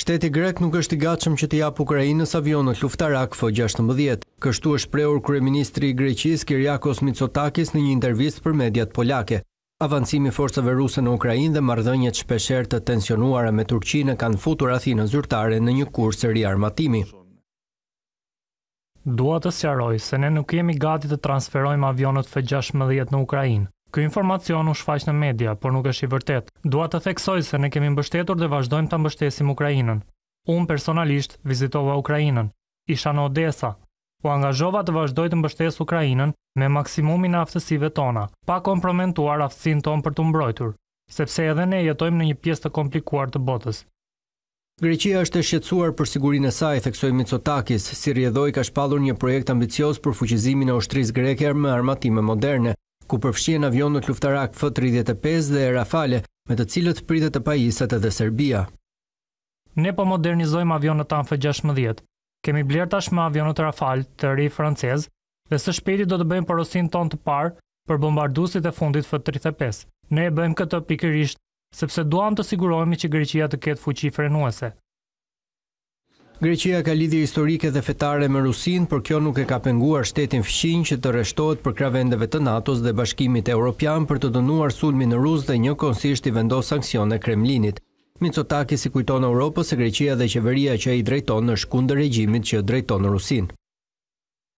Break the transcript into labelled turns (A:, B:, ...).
A: Shteti grek nuk është i gatshëm që të jap Ukrainës avionët luftarak F-16. Kështu është shprehur kryeministri i Greqisë Kyriakos Mitsotakis në një intervistë për mediat polake. Avancimi i forcave ruse në Ukrainë dhe marrëdhëniet shpeshherë të tensionuara me Turqinë kanë futur Athinën zyrtare në një kurs riarmatimi.
B: Dua të sqaroj se ne nuk jemi gati të transferojmë avionët F-16 në Ukrainë. Kjo informacion u shfaq në media, por nuk është i vërtet. Dua të theksoj se ne kemi mbështetur dhe vazhdojmë të mbështesim Ukrajinën. Unë personalisht vizitova Ukrajinën, isha në Odesa, u angazhova të vazhdoj të mbështes Ukrajinën me maksimumin e aftësive tona, pa komprometuar aftësin tonë për të mbrojtur, sepse edhe ne jetojmë në një pjesë të komplikuar të botës.
A: Greqia është e shqetsuar për sigurinë e saj, theksoj Mitsotakis, si rjedhoj ka shpalur një projekt ambicios për fuqizimin e ushtrisë greke me armatime moderne, ku përfshien avionët luftarak F-35 dhe Rafale, me të cilët pritet të pajisat edhe Serbia.
B: Ne po modernizojmë avionët tanë F-16. Kemi blerë tashmë avionët Rafale të ri francez dhe së shpiti do të bëjmë porosin ton të parë për bombardusit e fundit F-35. Ne e bëjmë këtë pikërisht sepse duam të sigurohemi që Greqia të ketë fuqi frenuese.
A: Greqia ka lidhje historike dhe fetare me Rusin, për kjo nuk e ka penguar shtetin fëshin që të reshtohet për kravendeve të Natos dhe bashkimit e Europian për të dënuar sulmi në Rus dhe një konsisht i vendos sankcione Kremlinit. Mitsotakis si kujton Europës e Greqia dhe qeveria që i drejton në shkunde regjimit që drejton në Rusin.